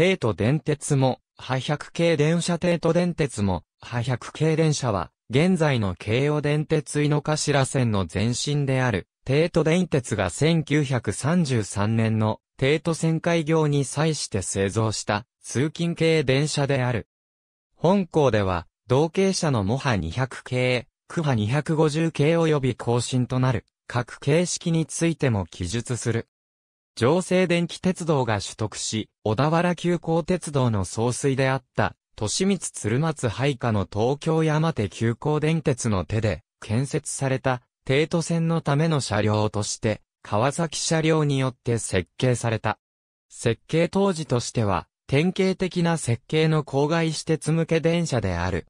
帝都電鉄も、波百系電車帝都電鉄も、波百系電車は、現在の京王電鉄井の頭線の前身である、帝都電鉄が1933年の帝都線開業に際して製造した通勤系電車である。本校では、同系車のモハ200系、クハ250系及び更新となる、各形式についても記述する。上西電気鉄道が取得し、小田原急行鉄道の総帥であった、利光鶴松配下の東京山手急行電鉄の手で、建設された、帝都線のための車両として、川崎車両によって設計された。設計当時としては、典型的な設計の郊外私鉄向け電車である。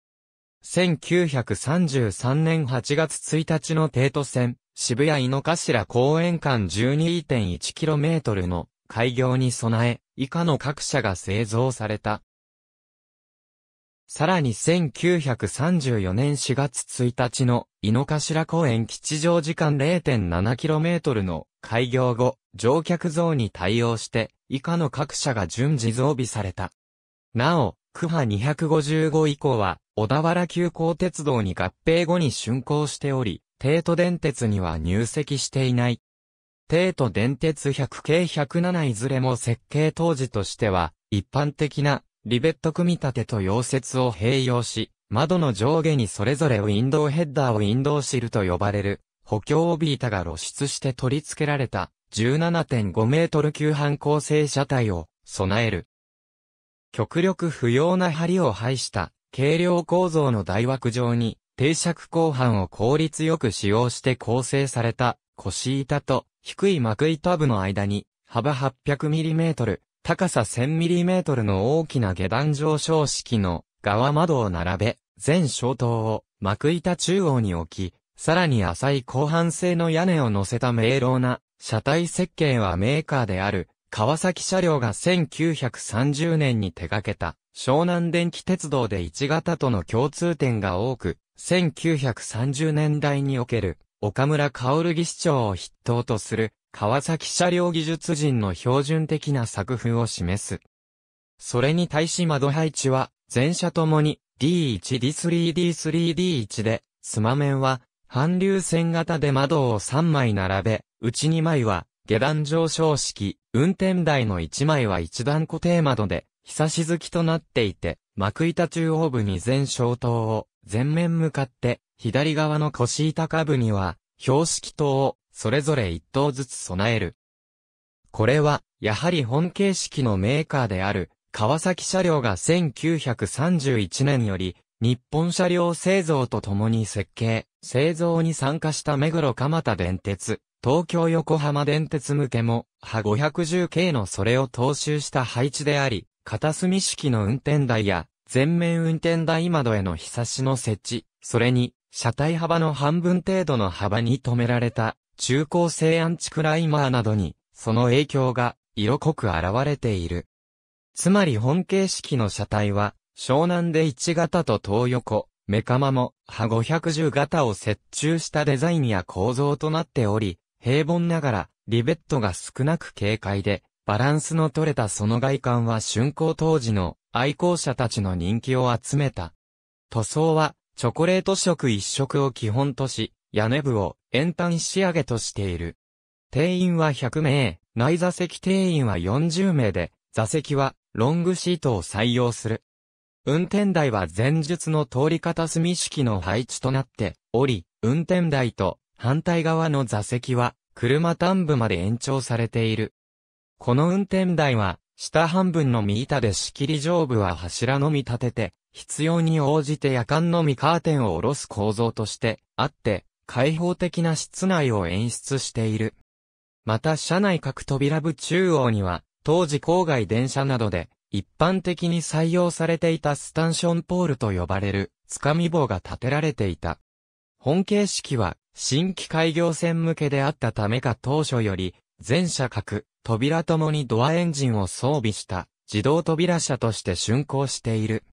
1933年8月1日の帝都線、渋谷井の頭公園間 12.1km の開業に備え、以下の各社が製造された。さらに1934年4月1日の井の頭公園吉祥時間 0.7km の開業後、乗客増に対応して以下の各社が順次増備された。なお、区派255以降は小田原急行鉄道に合併後に竣工しており、帝都電鉄には入籍していない。帝都電鉄100系107いずれも設計当時としては、一般的なリベット組み立てと溶接を併用し、窓の上下にそれぞれウィンドウヘッダーウィンドウシルと呼ばれる補強帯板が露出して取り付けられた17.5メートル級半構成車体を備える。極力不要な梁を排した軽量構造の大枠状に定尺後半を効率よく使用して構成された腰板と低い幕板部の間に幅 800mm、高さ 1000mm の大きな下段上昇式の側窓を並べ、全小灯を幕板中央に置き、さらに浅い後半製の屋根を乗せた明朗な車体設計はメーカーである川崎車両が1930年に手掛けた湘南電気鉄道で1型との共通点が多く、1930年代における岡村香織市長を筆頭とする川崎車両技術人の標準的な作風を示す。それに対し窓配置は全車ともに D1D3D3D1 で、スマ面は反流線型で窓を3枚並べ、うち2枚は下段上昇式、運転台の1枚は1段固定窓で、日差し付きとなっていて、幕板中央部に全消灯を、前面向かって、左側の腰板下部には、標識灯を、それぞれ一灯ずつ備える。これは、やはり本形式のメーカーである、川崎車両が1931年より、日本車両製造とともに設計、製造に参加した目黒蒲田電鉄、東京横浜電鉄向けも、波510系のそれを踏襲した配置であり、片隅式の運転台や、全面運転台窓への日差しの設置、それに、車体幅の半分程度の幅に止められた、中高性アンチクライマーなどに、その影響が、色濃く現れている。つまり本形式の車体は、湘南で1型と東横、メカマも、歯510型を設置したデザインや構造となっており、平凡ながら、リベットが少なく軽快で、バランスの取れたその外観は竣工当時の愛好者たちの人気を集めた。塗装はチョコレート色一色を基本とし、屋根部を円端仕上げとしている。定員は100名、内座席定員は40名で、座席はロングシートを採用する。運転台は前述の通り方隅式の配置となっており、運転台と反対側の座席は車端部まで延長されている。この運転台は、下半分の見板で仕切り上部は柱のみ立てて、必要に応じて夜間のみカーテンを下ろす構造としてあって、開放的な室内を演出している。また車内各扉部中央には、当時郊外電車などで、一般的に採用されていたスタンションポールと呼ばれる、つかみ棒が立てられていた。本形式は、新規開業線向けであったためか当初より、全車各扉ともにドアエンジンを装備した自動扉車として竣工している。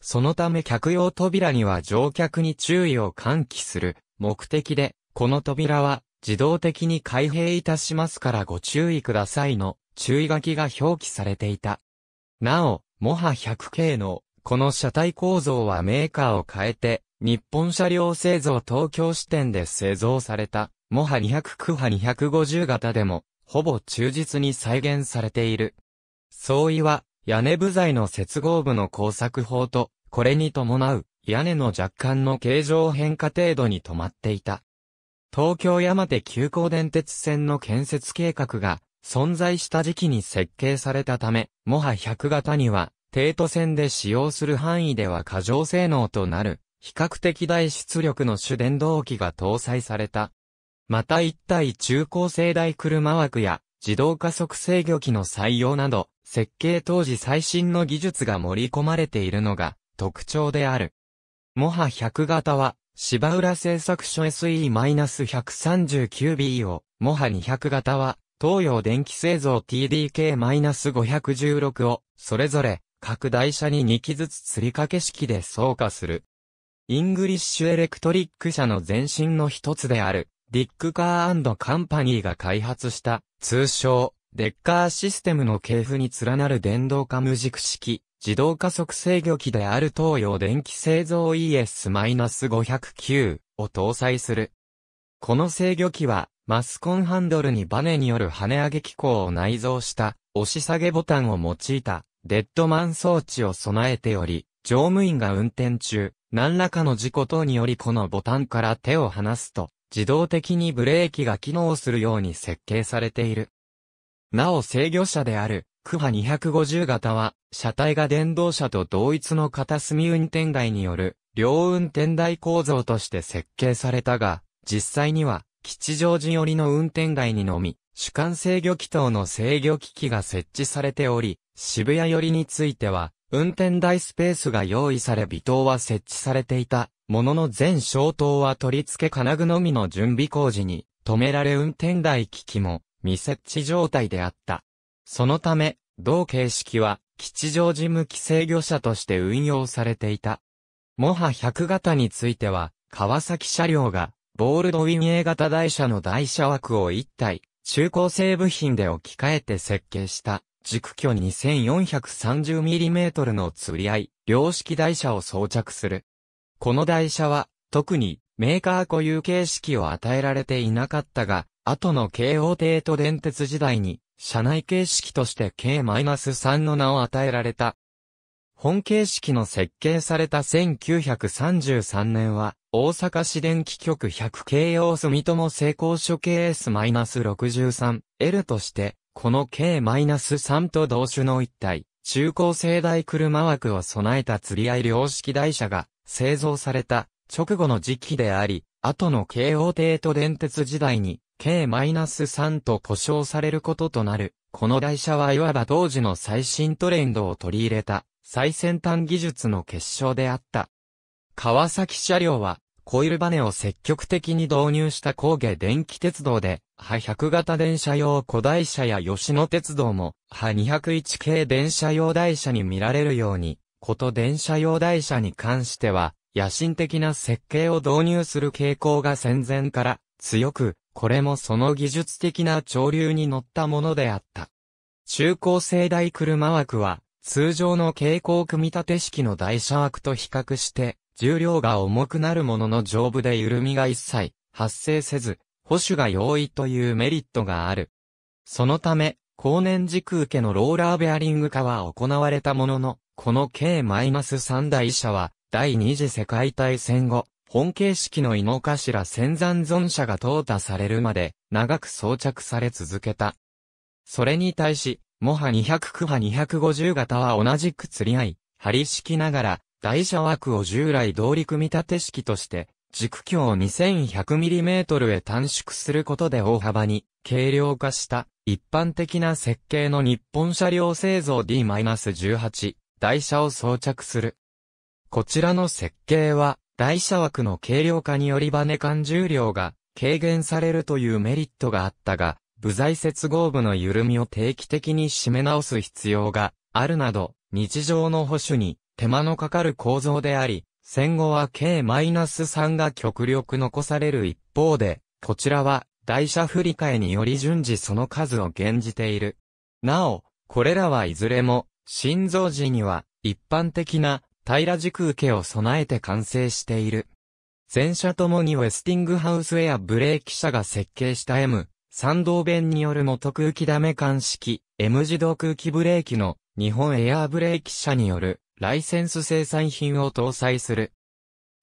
そのため客用扉には乗客に注意を喚起する目的で、この扉は自動的に開閉いたしますからご注意くださいの注意書きが表記されていた。なお、モハ 100K のこの車体構造はメーカーを変えて、日本車両製造東京支店で製造された、モハ200クハ250型でもほぼ忠実に再現されている。相違は、屋根部材の接合部の工作法と、これに伴う、屋根の若干の形状変化程度に止まっていた。東京山手急行電鉄線の建設計画が、存在した時期に設計されたため、もは100型には、帝都線で使用する範囲では過剰性能となる、比較的大出力の主電動機が搭載された。また一体中高生大車枠や自動加速制御機の採用など、設計当時最新の技術が盛り込まれているのが特徴である。モハ100型は、芝浦製作所 SE-139B を、モハ200型は、東洋電気製造 TDK-516 を、それぞれ、各台車に2機ずつ釣り掛け式で走化する。イングリッシュエレクトリック社の前身の一つである、ディックカーカンパニーが開発した、通称、デッカーシステムの系譜に連なる電動化無軸式、自動加速制御機である東洋電気製造 ES-509 を搭載する。この制御機は、マスコンハンドルにバネによる跳ね上げ機構を内蔵した押し下げボタンを用いたデッドマン装置を備えており、乗務員が運転中、何らかの事故等によりこのボタンから手を離すと、自動的にブレーキが機能するように設計されている。なお制御車である、クハ250型は、車体が電動車と同一の片隅運転台による、両運転台構造として設計されたが、実際には、吉祥寺寄りの運転台にのみ、主管制御機等の制御機器が設置されており、渋谷寄りについては、運転台スペースが用意され微灯は設置されていた、ものの全消灯は取り付け金具のみの準備工事に、止められ運転台機器も未設置状態であった。そのため、同形式は、吉祥寺向き制御車として運用されていた。モハ100型については、川崎車両が、ボールドウィン A 型台車の台車枠を1体、中高性部品で置き換えて設計した。軸距 2430mm の釣り合い、量式台車を装着する。この台車は、特にメーカー固有形式を与えられていなかったが、後の京王帝都電鉄時代に、車内形式として K-3 の名を与えられた。本形式の設計された1933年は、大阪市電気局100京王住友成功所 KS-63L として、この K-3 と同種の一体、中高生代車枠を備えた釣り合い量式台車が製造された直後の時期であり、後の京王帝都電鉄時代に K-3 と呼称されることとなる。この台車はいわば当時の最新トレンドを取り入れた最先端技術の結晶であった。川崎車両はコイルバネを積極的に導入した工芸電気鉄道で派100型電車用古代車や吉野鉄道も、派201系電車用台車に見られるように、こと電車用台車に関しては、野心的な設計を導入する傾向が戦前から強く、これもその技術的な潮流に乗ったものであった。中高生大車枠は、通常の傾向組み立て式の台車枠と比較して、重量が重くなるものの丈夫で緩みが一切発生せず、保守が容易というメリットがある。そのため、後年時空家のローラーベアリング化は行われたものの、この K-3 台車は、第二次世界大戦後、本形式の井の頭仙山存者が淘汰されるまで、長く装着され続けた。それに対し、モハ200クハ250型は同じく釣り合い、張り式ながら、台車枠を従来通り組み立て式として、軸橋を 2100mm へ短縮することで大幅に軽量化した一般的な設計の日本車両製造 D-18 台車を装着する。こちらの設計は台車枠の軽量化によりバネ間重量が軽減されるというメリットがあったが、部材接合部の緩みを定期的に締め直す必要があるなど、日常の保守に手間のかかる構造であり、戦後は K-3 が極力残される一方で、こちらは、台車振り替えにより順次その数を減じている。なお、これらはいずれも、心臓時には、一般的な、平ら軸受けを備えて完成している。全車ともにウェスティングハウスエアブレーキ車が設計した M、三動弁による元空気ダメ管式、M 自動空気ブレーキの日本エアーブレーキ車によるライセンス生産品を搭載する。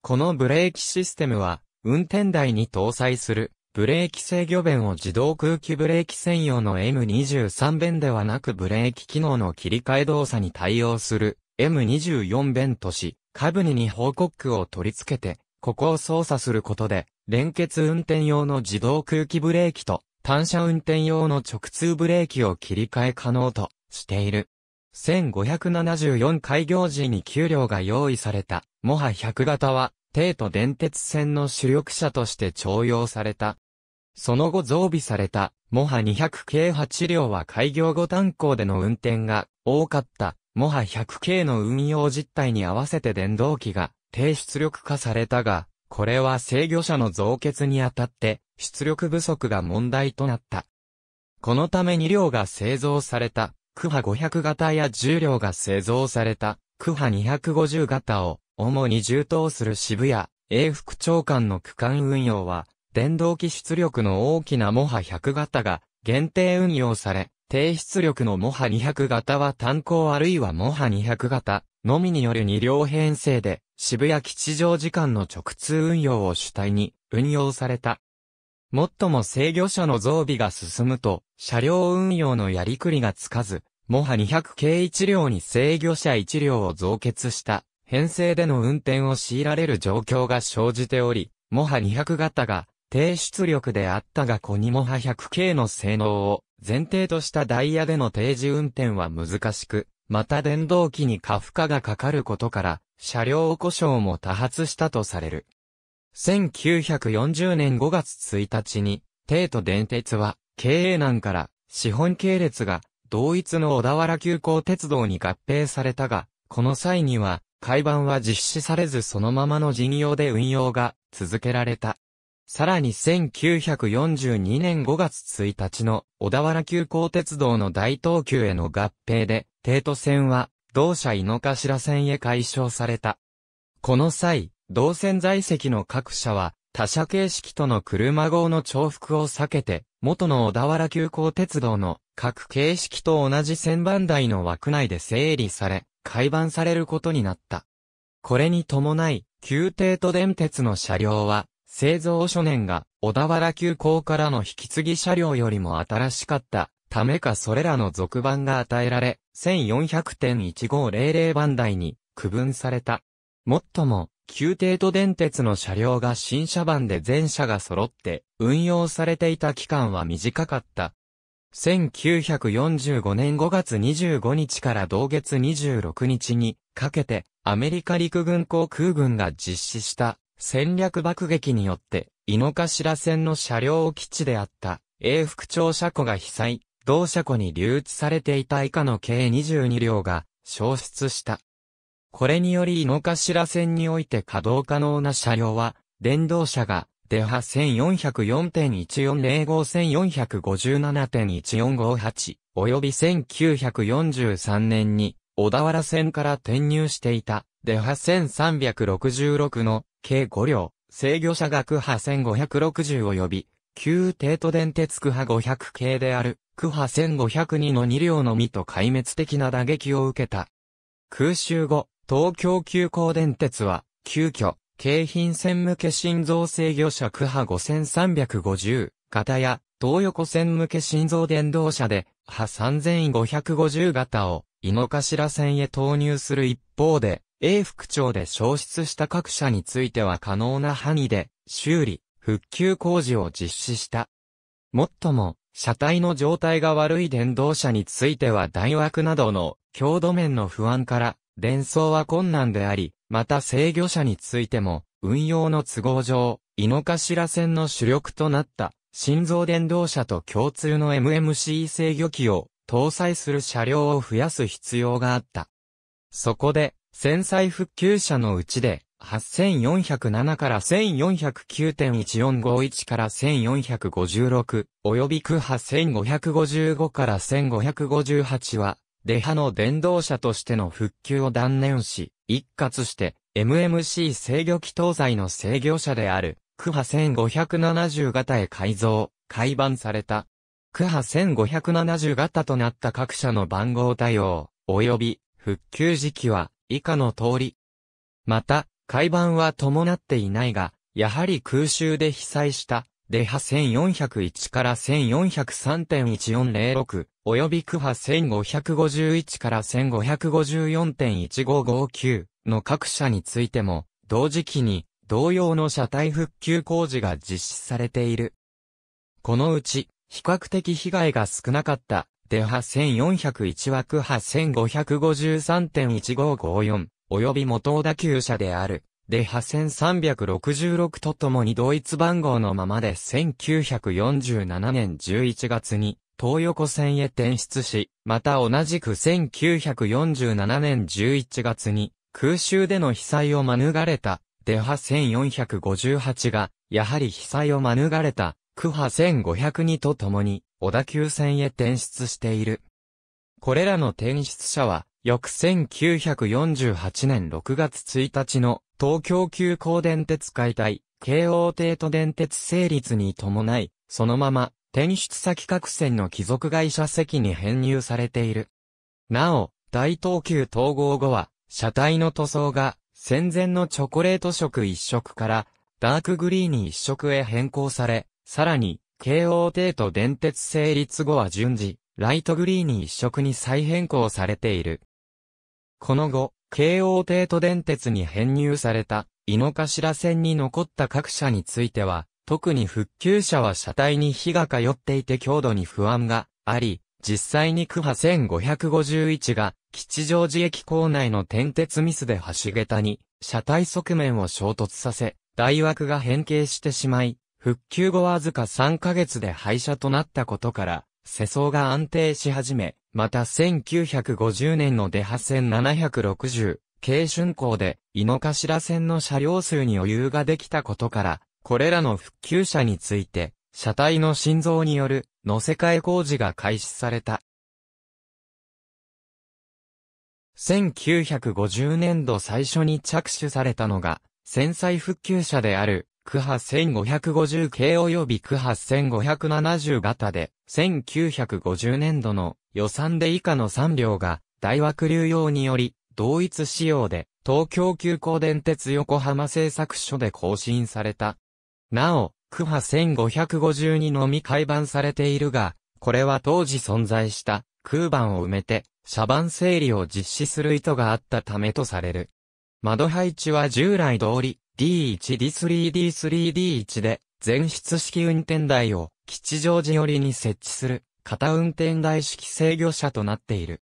このブレーキシステムは、運転台に搭載する、ブレーキ制御弁を自動空気ブレーキ専用の M23 弁ではなくブレーキ機能の切り替え動作に対応する M24 弁とし、下部に報告を取り付けて、ここを操作することで、連結運転用の自動空気ブレーキと、単車運転用の直通ブレーキを切り替え可能としている。1574開業時に給料が用意された、モハ100型は、帝都電鉄線の主力車として徴用された。その後増備された、モハ200系8両は開業後炭鉱での運転が多かった、モハ100系の運用実態に合わせて電動機が低出力化されたが、これは制御車の増結にあたって、出力不足が問題となった。このため2両が製造された。クハ500型や重量が製造された、クハ250型を、主に充当する渋谷、英副長官の区間運用は、電動機出力の大きなモハ100型が限定運用され、低出力のモハ200型は単行あるいはモハ200型のみによる2両編成で、渋谷吉祥時間の直通運用を主体に運用された。もっとも制御車の増備が進むと、車両運用のやりくりがつかず、もは200系1両に制御車1両を増結した、編成での運転を強いられる状況が生じており、もは200型が、低出力であったがコにもは100系の性能を前提としたダイヤでの定時運転は難しく、また電動機に過負荷がかかることから、車両故障も多発したとされる。1940年5月1日に、帝都電鉄は、経営難から資本系列が同一の小田原急行鉄道に合併されたが、この際には、改版は実施されずそのままの事業で運用が続けられた。さらに1942年5月1日の小田原急行鉄道の大東急への合併で、帝都線は同社井の頭線へ解消された。この際、同線在籍の各社は、他社形式との車号の重複を避けて、元の小田原急行鉄道の各形式と同じ線番台の枠内で整理され、改版されることになった。これに伴い、宮廷都電鉄の車両は、製造初年が小田原急行からの引き継ぎ車両よりも新しかったためかそれらの続版が与えられ、1400.1500番台に区分された。もっとも、旧帝都電鉄の車両が新車番で全車が揃って運用されていた期間は短かった。1945年5月25日から同月26日にかけてアメリカ陸軍航空軍が実施した戦略爆撃によって井の頭線の車両基地であった永福町車庫が被災、同車庫に留置されていた以下の計22両が消失した。これにより井の頭線において稼働可能な車両は、電動車が、デハ1404.1405、1457.1458、及び1943年に、小田原線から転入していた、デハ1366の、計5両、制御車が区波1560及び、旧帝都電鉄区波500系である、区波1502の2両のみと壊滅的な打撃を受けた。空襲後、東京急行電鉄は、急遽、京浜線向け心臓制御車区波5350、型や、東横線向け心臓電動車で、波3550型を、井の頭線へ投入する一方で、A 副長で消失した各社については可能な範囲で、修理、復旧工事を実施した。もっとも、車体の状態が悪い電動車については大枠などの強度面の不安から連想は困難であり、また制御者についても、運用の都合上、井の頭線の主力となった、心臓電動車と共通の MMC 制御機を搭載する車両を増やす必要があった。そこで、戦災復旧車のうちで、8407から1409.1451から1456、及び区波1555から1558は、デハの電動車としての復旧を断念し、一括して MMC 制御機搭載の制御車である、クハ1570型へ改造、改版された。クハ1570型となった各社の番号対応、及び復旧時期は以下の通り。また、改版は伴っていないが、やはり空襲で被災したデハ1401から1403.1406、及びクハ1551から1554.1559の各社についても、同時期に同様の車体復旧工事が実施されている。このうち、比較的被害が少なかった、デハ1401枠波1553.1554、及び元打田急車である。で8366とともに同一番号のままで1947年11月に東横線へ転出し、また同じく1947年11月に空襲での被災を免れた、デハ1458が、やはり被災を免れた、クハ1502と共に、小田急線へ転出している。これらの転出者は、翌1948年6月1日の東京急行電鉄解体、京王帝都電鉄成立に伴い、そのまま転出先各線の貴族会社席に編入されている。なお、大東急統合後は、車体の塗装が戦前のチョコレート色一色からダークグリーンに一色へ変更され、さらに、京王帝都電鉄成立後は順次、ライトグリーンに一色に再変更されている。この後、京王帝都電鉄に編入された、井の頭線に残った各社については、特に復旧車は車体に火が通っていて強度に不安があり、実際に区波1551が、吉祥寺駅構内の点鉄ミスで橋桁に、車体側面を衝突させ、大枠が変形してしまい、復旧後わずか3ヶ月で廃車となったことから、世相が安定し始め、また1950年の出発線760、京春港で、井の頭線の車両数に余裕ができたことから、これらの復旧車について、車体の心臓による、乗せ替え工事が開始された。1950年度最初に着手されたのが、戦災復旧車である、区波1550系及び区波1570型で、1950年度の予算で以下の3両が、大枠流用により、同一仕様で、東京急行電鉄横浜製作所で更新された。なお、区波1550にのみ改版されているが、これは当時存在した空板を埋めて、車番整理を実施する意図があったためとされる。窓配置は従来通り、D1D3D3D1 で、全室式運転台を吉祥寺寄りに設置する、型運転台式制御車となっている。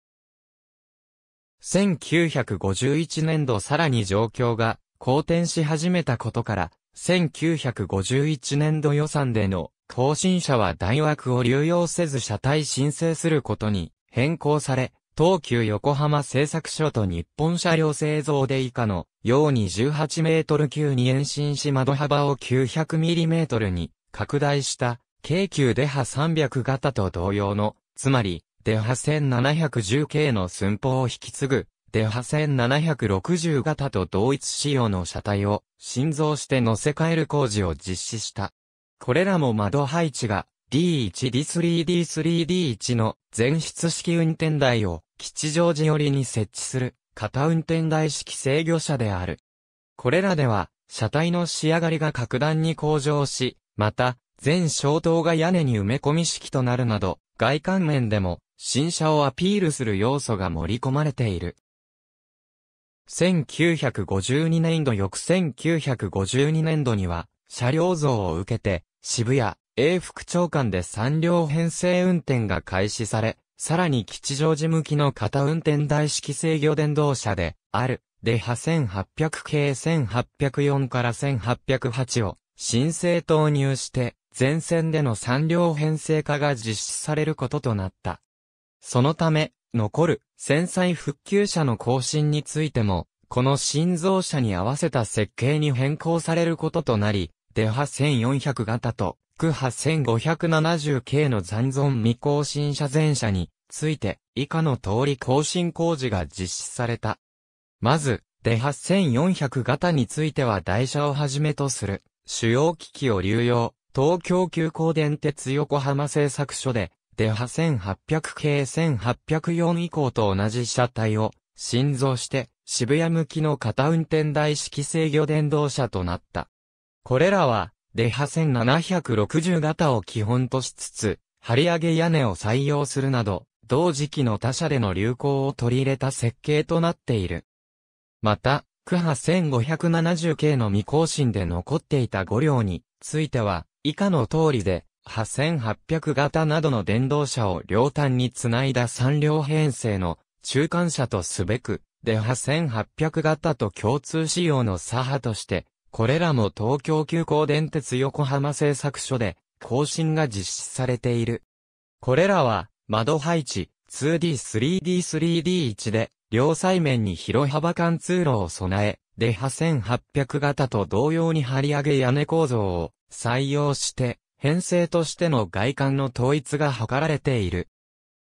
1951年度さらに状況が好転し始めたことから、1951年度予算での更新者は大枠を流用せず車体申請することに変更され、東急横浜製作所と日本車両製造で以下のように18メートル級に延伸し窓幅を900ミリメートルに拡大した京急デハ300型と同様の、つまりデハ1710系の寸法を引き継ぐデハ1760型と同一仕様の車体を、新造して乗せ替える工事を実施した。これらも窓配置が、D1D3D3D1 の全室式運転台を吉祥寺寄りに設置する型運転台式制御車である。これらでは車体の仕上がりが格段に向上し、また全消灯が屋根に埋め込み式となるなど外観面でも新車をアピールする要素が盛り込まれている。1952年度翌1952年度には車両像を受けて渋谷、英福長官で3両編成運転が開始され、さらに吉祥寺向きの片運転台式制御電動車で、ある、デハ1800系1804から1808を申請投入して、全線での3両編成化が実施されることとなった。そのため、残る、戦災復旧車の更新についても、この新造車に合わせた設計に変更されることとなり、デハ1400型と陸波 1570K の残存未更新車全車について以下の通り更新工事が実施された。まず、デ8400型については台車をはじめとする主要機器を流用、東京急行電鉄横浜製作所で、デ8800系1804以降と同じ車体を新造して渋谷向きの片運転台式制御電動車となった。これらはデハ1760型を基本としつつ、張り上げ屋根を採用するなど、同時期の他社での流行を取り入れた設計となっている。また、区波1570系の未更新で残っていた5両については、以下の通りで、8800型などの電動車を両端につないだ3両編成の中間車とすべく、ハ1 8 0 0型と共通仕様の左派としてこれらも東京急行電鉄横浜製作所で更新が実施されている。これらは窓配置 2D3D3D1 で両サイ面に広幅間通路を備え、デハ1800型と同様に張り上げ屋根構造を採用して編成としての外観の統一が図られている。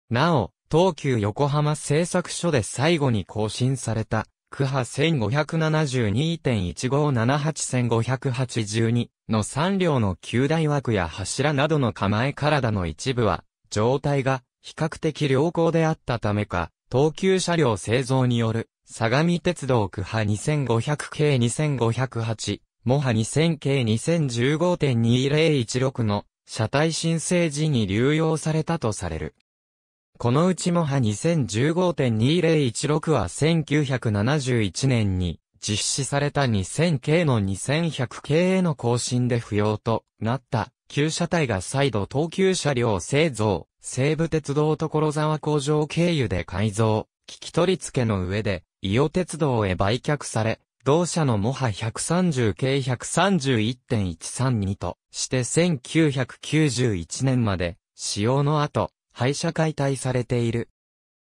なお、東急横浜製作所で最後に更新された区波1572.1578-1582の3両の旧大枠や柱などの構え体の一部は、状態が比較的良好であったためか、東急車両製造による、相模鉄道区波2500系2508、モハ2000 k 2015.2016の車体申請時に流用されたとされる。このうちモハ2015.2016は1971年に実施された 2000K の 2100K への更新で不要となった旧車体が再度東急車両製造、西武鉄道所沢工場経由で改造、聞き取り付けの上で、伊予鉄道へ売却され、同社のモハ130系131.132として1991年まで使用の後、廃車解体されている。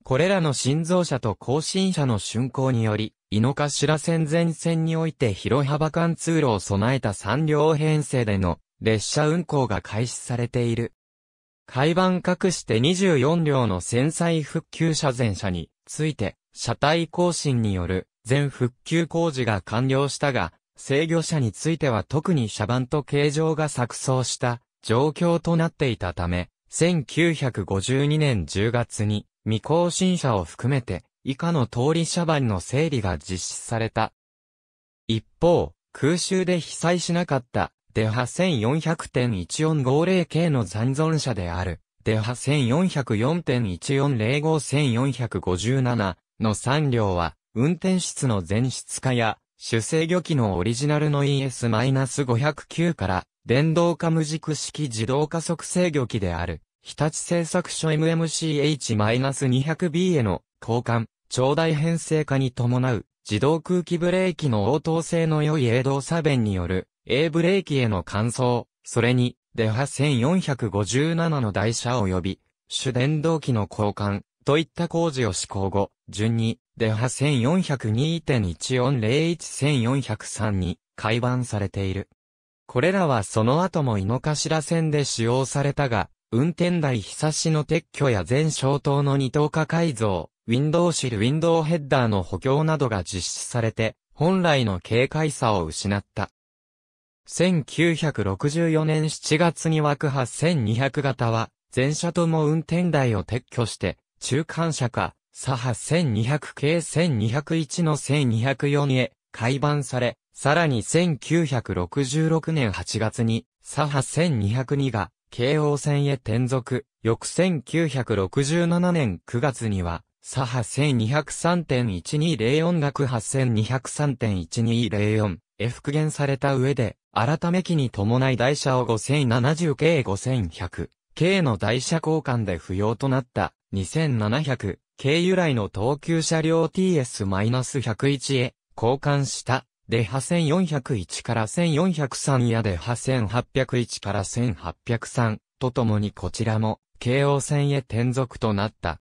これらの新造車と更新車の竣工により、井の頭線前線において広幅間通路を備えた3両編成での列車運行が開始されている。海板隠して24両の戦災復旧車全車について、車体更新による全復旧工事が完了したが、制御車については特に車番と形状が錯綜した状況となっていたため、1952年10月に未更新者を含めて以下の通り車番の整理が実施された。一方、空襲で被災しなかったデハ1400.1450系の残存者であるデハ1404.1405、1457の3両は運転室の全室化や主制御機のオリジナルの ES-509 から電動化無軸式自動加速制御機である、日立製作所 MMCH-200B への交換、長大編成化に伴う、自動空気ブレーキの応答性の良い A 動作弁による、A ブレーキへの換装、それに、デハ1457の台車及び、主電動機の交換、といった工事を施行後、順に、デハ1402.14011403に改版されている。これらはその後も井の頭線で使用されたが、運転台久しの撤去や全消灯の二等化改造、ウィンドウシルウィンドウヘッダーの補強などが実施されて、本来の軽快さを失った。1964年7月に枠8200型は、全車とも運転台を撤去して、中間車か、左派1200系1201の1204へ改版され、さらに1966年8月に、サハ1202が、京王線へ転属、翌1967年9月には、サハ1203.1204学派1203.1204へ復元された上で、改め期に伴い台車を5070 k 5100 K の台車交換で不要となった2700 K 由来の東急車両 TS-101 へ交換した。で波1401から1403やで波1801から1803とともにこちらも京王線へ転属となった。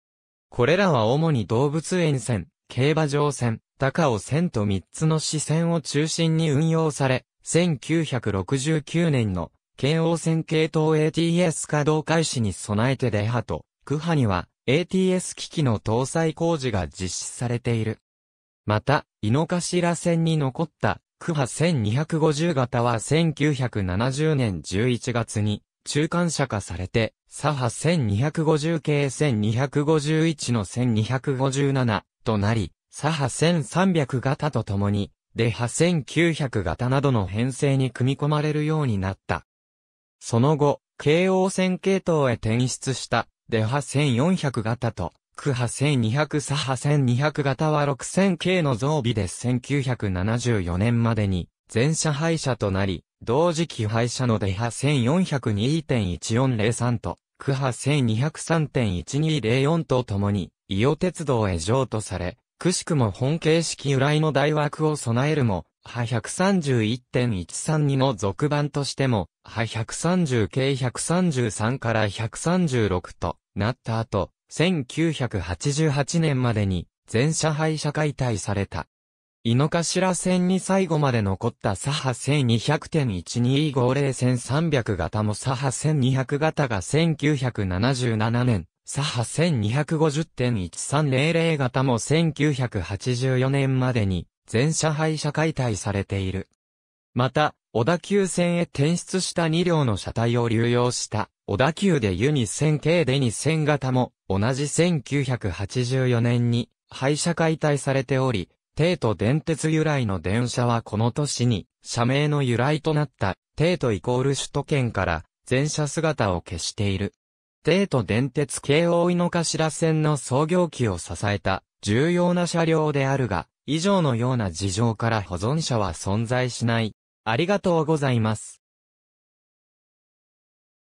これらは主に動物園線、競馬場線、高尾線と3つの支線を中心に運用され、1969年の京王線系統 ATS 稼働開始に備えてデハと、区波には ATS 機器の搭載工事が実施されている。また、井の頭線に残った区波1250型は1970年11月に中間車化されて、左波1250系1251の1257となり、左波1300型とともに、出波1900型などの編成に組み込まれるようになった。その後、京王線系統へ転出した出波1400型と、区派1200左派1200型は6000系の増備で1974年までに全車廃車となり、同時期廃車の出派1402.1403と、区派1203.1204と共に、伊予鉄道へ譲渡され、くしくも本形式由来の大枠を備えるも、派131.132の続版としても、派130系133から136となった後、1988年までに全車廃車解体された。井の頭線に最後まで残った左派1200.1250線300型も左派1200型が1977年、左派1250.1300型も1984年までに全車廃車解体されている。また、小田急線へ転出した2両の車体を流用した小田急でユニ線系で2000型も同じ1984年に廃車解体されており、帝都電鉄由来の電車はこの年に社名の由来となった帝都イコール首都圏から全車姿を消している。帝都電鉄京王井の頭線の創業期を支えた重要な車両であるが、以上のような事情から保存者は存在しないありがとうございます。